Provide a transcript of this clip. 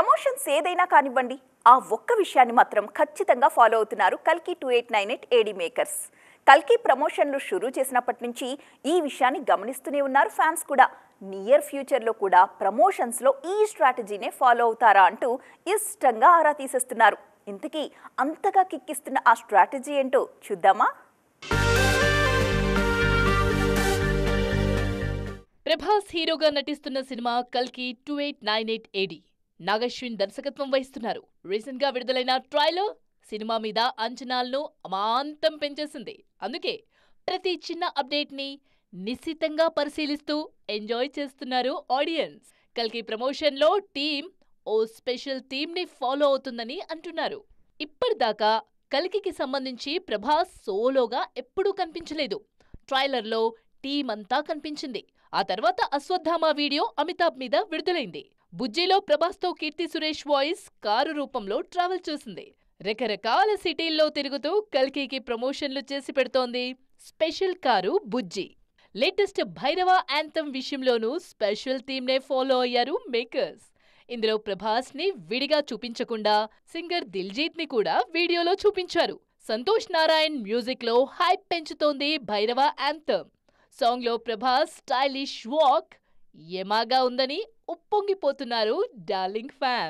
promotions ఏదైనా కానివ్వండి ఆ ఒక్క విషయాన్ని మాత్రం ఖచ్చితంగా ఫాలో అవుతున్నారు కల్కి టూ ఎయిట్ నైన్ ఎయిట్ ఏడీ మేకర్స్ కల్కి ప్రమోషన్లు షురు చేసినప్పటి నుంచి ఈ విషయాన్ని గమనిస్తూనే ఉన్నారు ఫ్యాన్స్ కూడా నియర్ ఫ్యూచర్లో కూడా ప్రమోషన్స్లో ఈ స్ట్రాటజీనే ఫాలో అవుతారా అంటూ ఇష్టంగా ఆరా తీసేస్తున్నారు ఇంతకీ అంతగా కిక్కిస్తున్న ఆ స్ట్రాటజీ ఏంటో చూద్దామా ప్రభాస్ హీరోగా నటిస్తున్న సినిమా కల్కి two eight nine eight AD Nag Ashwin దర్శకత్వం వహిస్తున్నారు రీసెంట్ గా విడుదలైన ట్రైలో సినిమా మీద అంచనాలను అమాంతం పెంచేసింది అందుకే ప్రతి చిన్న అప్డేట్ ని నిశ్చితంగా పరిశీలిస్తూ ఎంజాయ్ చేస్తున్నారు ఆడియన్స్ కల్కి ప్రమోషన్ లో టీమ్ ఓ స్పెషల్ థీమ్ ని ఫాలో అవుతుందని అంటున్నారు ఇప్పటిదాకా కల్కికి సంబంధించి ప్రభాస్ సోలోగా ఎప్పుడూ కనిపించలేదు ట్రైలర్లో టీమ్ అంతా కనిపించింది ఆ తర్వాత అశ్వత్థామ వీడియో అమితాబ్ మీద విడుదలైంది బుజ్జిలో ప్రభాస్తో కీర్తి సురేష్ వాయిస్ కారు రూపంలో ట్రావెల్ చూసింది రకరకాల సిటీల్లో తిరుగుతూ కల్కీకి ప్రమోషన్లు చేసి పెడుతోంది special car Bujji latest Bhairava anthem విషయంలోనూ స్పెషల్ థీమ్నే ఫాలో అయ్యారు మేకర్స్ ఇందులో ప్రభాస్ని విడిగా చూపించకుండా సింగర్ దిల్జీత్ని కూడా వీడియోలో చూపించారు సంతోష్ నారాయణ్ మ్యూజిక్లో హైప్ పెంచుతోంది భైరవ యాంథమ్ సాంగ్లో ప్రభాస్ స్టైలిష్ వాక్ యమాగా ఉందని ఉప్పొంగిపోతున్నారు డార్లింగ్ ఫ్యాన్